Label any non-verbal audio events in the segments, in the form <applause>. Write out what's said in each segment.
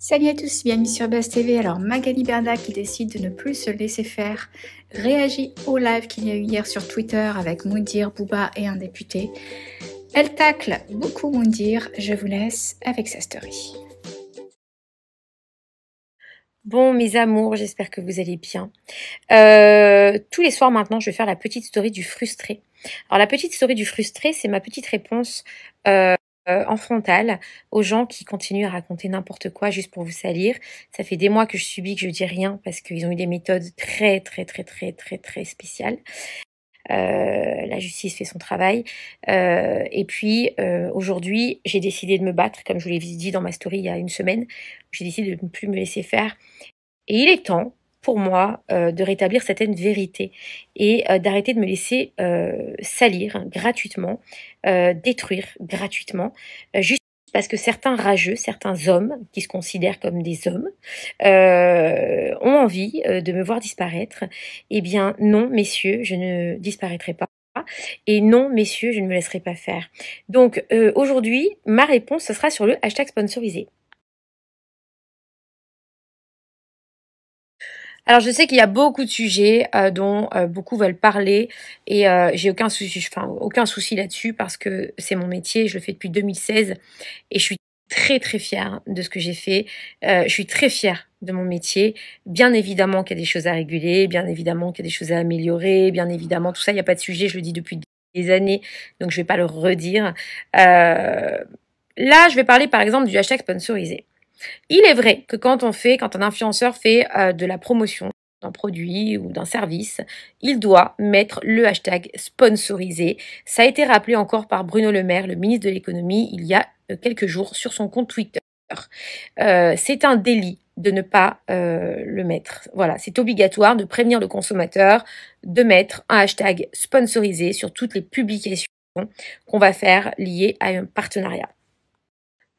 Salut à tous, bienvenue sur BEST TV. Alors Magali Berda qui décide de ne plus se laisser faire réagit au live qu'il y a eu hier sur Twitter avec Moundir, Bouba et un député. Elle tacle beaucoup Moundir. Je vous laisse avec sa story. Bon, mes amours, j'espère que vous allez bien. Euh, tous les soirs maintenant, je vais faire la petite story du frustré. Alors la petite story du frustré, c'est ma petite réponse. Euh, euh, en frontal aux gens qui continuent à raconter n'importe quoi juste pour vous salir. Ça fait des mois que je subis que je dis rien parce qu'ils ont eu des méthodes très très très très très très spéciales. Euh, la justice fait son travail. Euh, et puis aujourd'hui, j'ai décidé de me battre, comme je vous l'ai dit dans ma story il y a une semaine. J'ai décidé de ne plus me laisser faire. Et il est temps pour moi euh, de rétablir certaines vérités et euh, d'arrêter de me laisser euh, salir gratuitement, détruire gratuitement, juste parce que certains rageux, certains hommes qui se considèrent comme des hommes, ont envie de me voir disparaître. Eh bien non, messieurs, je ne disparaîtrai pas. Et non, messieurs, je ne me laisserai pas faire. Donc aujourd'hui, ma réponse, ce sera sur le hashtag sponsorisé. Alors je sais qu'il y a beaucoup de sujets euh, dont euh, beaucoup veulent parler et euh, j'ai aucun souci, enfin aucun souci là-dessus parce que c'est mon métier, je le fais depuis 2016 et je suis très très fière de ce que j'ai fait. je suis très fière de mon métier. Bien évidemment qu'il y a des choses à réguler, bien évidemment qu'il y a des choses à améliorer, bien évidemment tout ça, il n'y a pas de sujet, je le dis depuis des années, donc je ne vais pas le redire. là, je vais parler par exemple du hashtag sponsorisé. Il est vrai que quand on fait, quand un influenceur fait euh, de la promotion d'un produit ou d'un service, il doit mettre le hashtag sponsorisé. Ça a été rappelé encore par Bruno Le Maire, le ministre de l'économie, il y a euh, quelques jours sur son compte Twitter. Euh, c'est un délit de ne pas le mettre. Voilà, c'est obligatoire de prévenir le consommateur de mettre un hashtag sponsorisé sur toutes les publications qu'on va faire liées à un partenariat.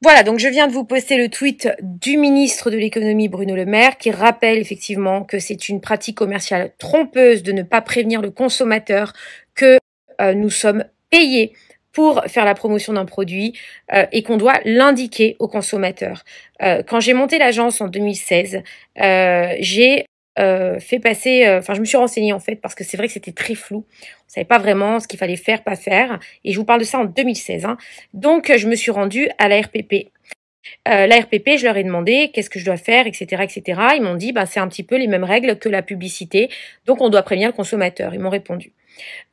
Voilà, donc je viens de vous poster le tweet du ministre de l'économie Bruno Le Maire qui rappelle effectivement que c'est une pratique commerciale trompeuse de ne pas prévenir le consommateur que euh, nous sommes payés pour faire la promotion d'un produit euh, et qu'on doit l'indiquer au consommateur. Euh, quand j'ai monté l'agence en 2016, j'ai euh, fait passer, euh, enfin je me suis renseignée en fait parce que c'est vrai que c'était très flou. On savait pas vraiment ce qu'il fallait faire, pas faire. Et je vous parle de ça en 2016. Hein. Donc je me suis rendue à la RPP. Euh, la RPP, je leur ai demandé qu'est-ce que je dois faire, etc., etc. Ils m'ont dit, bah, c'est un petit peu les mêmes règles que la publicité, donc on doit prévenir le consommateur. Ils m'ont répondu.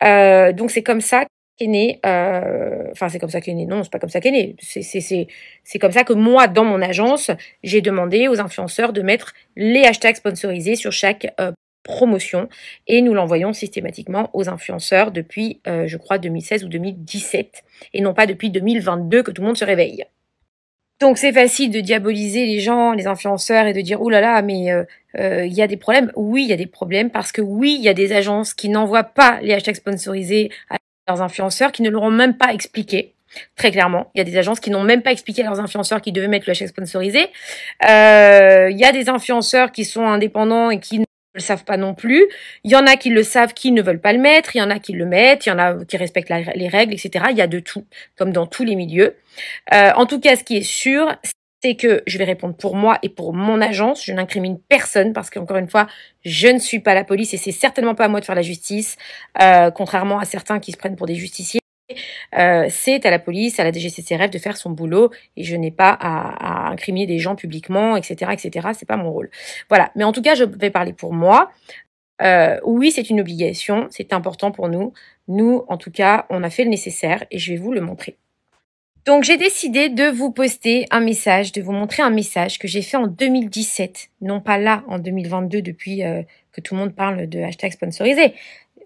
donc c'est comme ça euh, enfin c'est comme ça qu'est né non, c'est pas comme ça qu'est né c'est comme ça que moi, dans mon agence, j'ai demandé aux influenceurs de mettre les hashtags sponsorisés sur chaque euh, promotion et nous l'envoyons systématiquement aux influenceurs depuis, euh, je crois, 2016 ou 2017 et non pas depuis 2022 que tout le monde se réveille. Donc c'est facile de diaboliser les gens, les influenceurs et de dire oh là là mais il y a des problèmes. Oui il y a des problèmes parce que oui il y a des agences qui n'envoient pas les hashtags sponsorisés à influenceurs qui ne l'auront même pas expliqué. Très clairement, il y a des agences qui n'ont même pas expliqué à leurs influenceurs qu'ils devaient mettre le chèque sponsorisé. Euh, il y a des influenceurs qui sont indépendants et qui ne le savent pas non plus. Il y en a qui le savent, qui ne veulent pas le mettre. Il y en a qui le mettent. Il y en a qui respectent les règles, etc. Il y a de tout, comme dans tous les milieux. Euh, en tout cas, ce qui est sûr, c'est que je vais répondre pour moi et pour mon agence. Je n'incrimine personne parce qu'encore une fois, je ne suis pas la police et c'est certainement pas à moi de faire la justice, euh, contrairement à certains qui se prennent pour des justiciers. Euh, c'est à la police, à la DGCCRF de faire son boulot et je n'ai pas à, incriminer des gens publiquement, etc., etc. C'est pas mon rôle. Voilà. Mais en tout cas, je vais parler pour moi. Euh, oui, c'est une obligation, c'est important pour nous. Nous, en tout cas, on a fait le nécessaire et je vais vous le montrer. Donc j'ai décidé de vous poster un message, de vous montrer un message que j'ai fait en 2017, non pas là en 2022 depuis euh, que tout le monde parle de hashtag sponsorisé.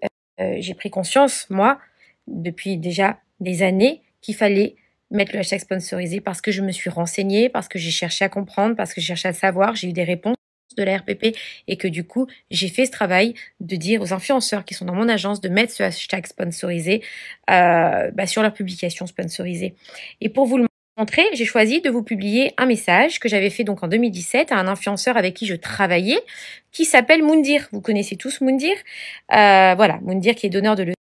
Euh, euh, j'ai pris conscience, moi, depuis déjà des années, qu'il fallait mettre le hashtag sponsorisé parce que je me suis renseignée, parce que j'ai cherché à comprendre, parce que j'ai cherché à savoir, j'ai eu des réponses de la RPP et que du coup, j'ai fait ce travail de dire aux influenceurs qui sont dans mon agence de mettre ce hashtag sponsorisé euh, bah, sur leur publication sponsorisée. Et pour vous le montrer, j'ai choisi de vous publier un message que j'avais fait donc en 2017 à un influenceur avec qui je travaillais qui s'appelle Moundir. Vous connaissez tous Moundir. Euh, voilà, Moundir qui est donneur de le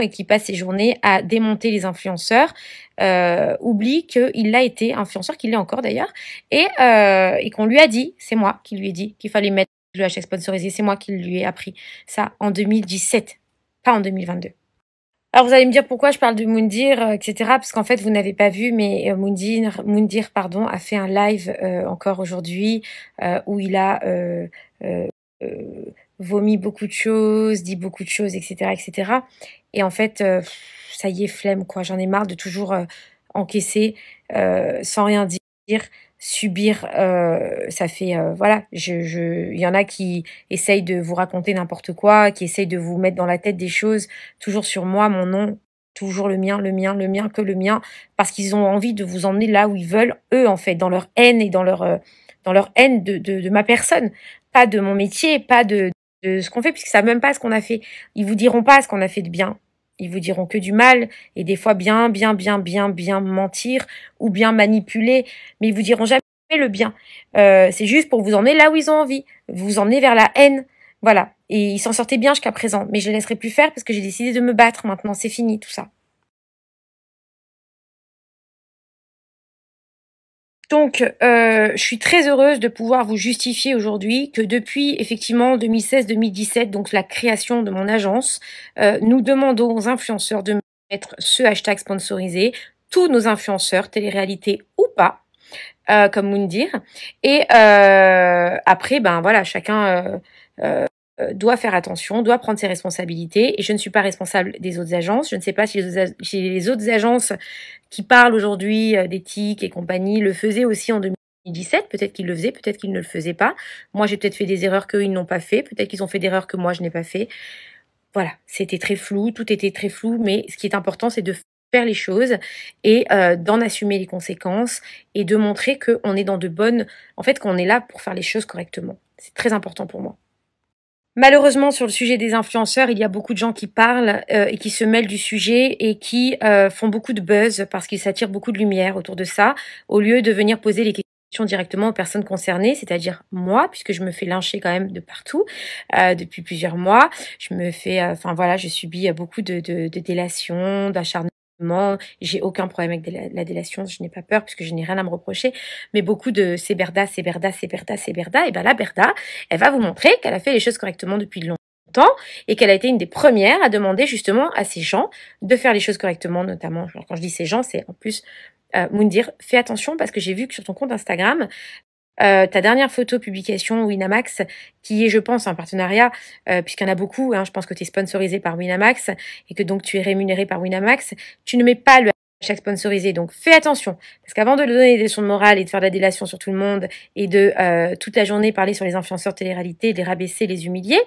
et qui passe ses journées à démonter les influenceurs, euh, oublie qu'il a été influenceur, qu'il l'est encore d'ailleurs, et, euh, et qu'on lui a dit, c'est moi qui lui ai dit qu'il fallait mettre le hashtag sponsorisé, c'est moi qui lui ai appris ça en 2017, pas en 2022. Alors vous allez me dire pourquoi je parle de Moundir, euh, etc. Parce qu'en fait vous n'avez pas vu, mais euh, Moundir, pardon, a fait un live encore aujourd'hui où il a euh, vomit beaucoup de choses, dit beaucoup de choses, etc., etc. Et en fait, euh, ça y est, flemme quoi. J'en ai marre de toujours euh, encaisser euh, sans rien dire, subir. ça fait voilà. Je, il y en a qui essayent de vous raconter n'importe quoi, qui essayent de vous mettre dans la tête des choses toujours sur moi, mon nom, toujours le mien, le mien, le mien, que le mien, parce qu'ils ont envie de vous emmener là où ils veulent, eux, en fait, dans leur haine et dans leur, dans leur haine de, de, ma personne, pas de mon métier, pas de, de ce qu'on fait, puisque savent même pas ce qu'on a fait. Ils vous diront pas ce qu'on a fait de bien. Ils vous diront que du mal, et des fois bien, bien, bien, bien, bien mentir, ou bien manipuler, mais ils vous diront jamais le bien. Euh, c'est juste pour vous emmener là où ils ont envie, vous emmener vers la haine. Voilà. Et ils s'en sortaient bien jusqu'à présent, mais je les laisserai plus faire parce que j'ai décidé de me battre maintenant, c'est fini tout ça. Donc, euh, je suis très heureuse de pouvoir vous justifier aujourd'hui que depuis effectivement 2016-2017, donc la création de mon agence, euh, nous demandons aux influenceurs de mettre ce hashtag sponsorisé, tous nos influenceurs, télé-réalité ou pas, euh, comme dire. Et euh, après, ben voilà, chacun euh, doit faire attention, doit prendre ses responsabilités. Et je ne suis pas responsable des autres agences. Je ne sais pas si les autres, agences qui parlent aujourd'hui euh, d'éthique et compagnie le faisaient aussi en 2017. Peut-être qu'ils le faisaient, peut-être qu'ils ne le faisaient pas. Moi, j'ai peut-être fait des erreurs qu'ils n'ont pas fait. Peut-être qu'ils ont fait des erreurs que moi, je n'ai pas fait. Voilà, c'était très flou, tout était très flou, mais ce qui est important, c'est de faire les choses et euh, d'en assumer les conséquences et de montrer qu'on est dans de bonnes... En fait, qu'on est là pour faire les choses correctement. C'est très important pour moi. Malheureusement, sur le sujet des influenceurs, il y a beaucoup de gens qui parlent euh, et qui se mêlent du sujet et qui euh, font beaucoup de buzz parce qu'ils s'attirent beaucoup de lumière autour de ça, au lieu de venir poser les questions directement aux personnes concernées, c'est-à-dire moi, puisque je me fais lyncher quand même de partout euh, depuis plusieurs mois. Je me fais, enfin voilà, je subis beaucoup de, de, de délations, d'acharnements j'ai aucun problème avec la, délation, je n'ai pas peur puisque je n'ai rien à me reprocher. Mais beaucoup de c'est Berda, c'est Berda, c'est Berda, c'est Berda, et ben là, Berda, elle va vous montrer qu'elle a fait les choses correctement depuis longtemps et qu'elle a été une des premières à demander justement à ces gens de faire les choses correctement, notamment. quand je dis ces gens, c'est en plus euh, dire, fais attention parce que j'ai vu que sur ton compte Instagram, euh, ta dernière photo publication Winamax, qui est, je pense, un partenariat, euh, puisqu'il y en a beaucoup, hein, je pense que tu es sponsorisé par Winamax et que donc tu es rémunéré par Winamax, tu ne mets pas le hashtag sponsorisé. Donc fais attention, parce qu'avant de donner des leçons de morale et de faire de la délation sur tout le monde et de euh, toute la journée parler sur les influenceurs télé-réalité, les rabaisser, les humilier,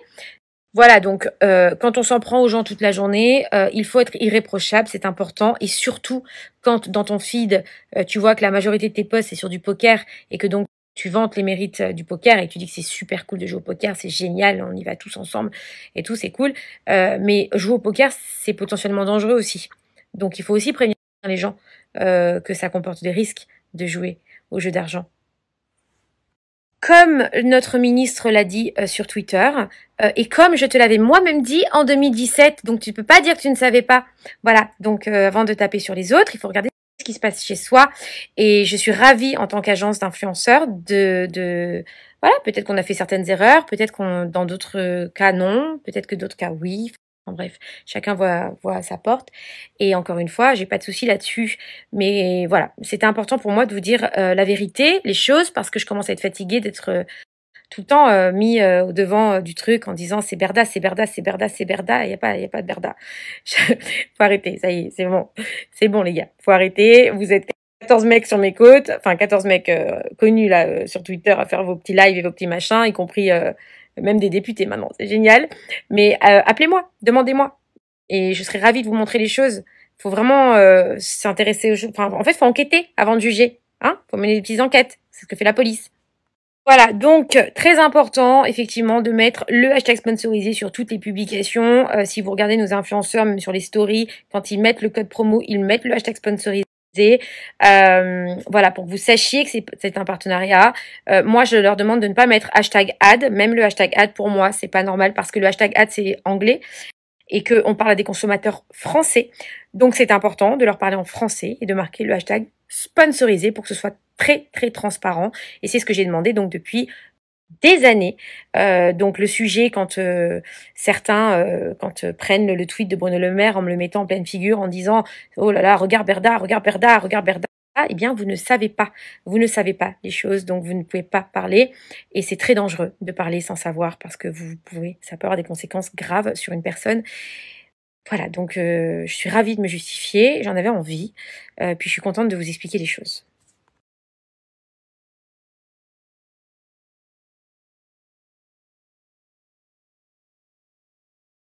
voilà, donc euh, quand on s'en prend aux gens toute la journée, euh, il faut être irréprochable, c'est important. Et surtout, quand dans ton feed, euh, tu vois que la majorité de tes posts, est sur du poker et que donc tu vantes les mérites euh, du poker et tu dis que c'est super cool de jouer au poker, c'est génial, on y va tous ensemble et tout, c'est cool. Euh, mais jouer au poker, c'est potentiellement dangereux aussi. Donc il faut aussi prévenir les gens euh, que ça comporte des risques de jouer au jeu d'argent. Comme notre ministre l'a dit sur Twitter, et comme je te l'avais moi-même dit en 2017, donc tu ne peux pas dire que tu ne savais pas. Voilà, donc avant de taper sur les autres, il faut regarder ce qui se passe chez soi. Et je suis ravie en tant qu'agence d'influenceur de, de voilà, peut-être qu'on a fait certaines erreurs, peut-être qu'on dans d'autres cas non, peut-être que d'autres cas oui. En bref, chacun voit, voit sa porte. Et encore une fois, j'ai pas de souci là-dessus. Mais voilà, c'était important pour moi de vous dire euh, la vérité, les choses, parce que je commence à être fatiguée d'être tout le temps euh, mis euh, au devant euh, du truc en disant c'est Berda, c'est Berda, c'est Berda, c'est Berda, il n'y a, pas, y a pas de Berda. <laughs> faut arrêter, ça y est, c'est bon. C'est bon les gars, faut arrêter, vous êtes 14 mecs sur mes côtes, enfin 14 mecs connus là sur Twitter à faire vos petits lives et vos petits machins, y compris même des députés maintenant, c'est génial. Mais appelez-moi, demandez-moi, et je serai ravie de vous montrer les choses. Faut vraiment s'intéresser aux choses. Enfin, en fait, faut enquêter avant de juger, hein Faut mener des petites enquêtes, c'est ce que fait la police. Voilà, donc euh, très important effectivement de mettre le hashtag sponsorisé sur toutes les publications. Euh, si vous regardez nos influenceurs, même sur les stories, quand ils mettent le code promo, ils mettent le hashtag sponsorisé. Euh, voilà, pour que vous sachiez que c'est un partenariat. moi, je leur demande de ne pas mettre hashtag ad. Même le hashtag ad, pour moi, c'est pas normal parce que le hashtag ad, c'est anglais et qu'on parle à des consommateurs français. Donc, c'est important de leur parler en français et de marquer le hashtag sponsorisé pour que ce soit très très transparent. Et c'est ce que j'ai demandé donc depuis des années. Euh, donc le sujet, quand euh, certains euh, quand prennent le tweet de Bruno Le Maire en me le mettant en pleine figure, en disant oh là là, regarde Berda, regarde Berda, regarde Berda. et eh bien, vous ne savez pas, vous ne savez pas les choses, donc vous ne pouvez pas parler, et c'est très dangereux de parler sans savoir parce que vous pouvez, ça peut avoir des conséquences graves sur une personne. Voilà, donc euh, je suis ravie de me justifier, j'en avais envie, euh, puis je suis contente de vous expliquer les choses.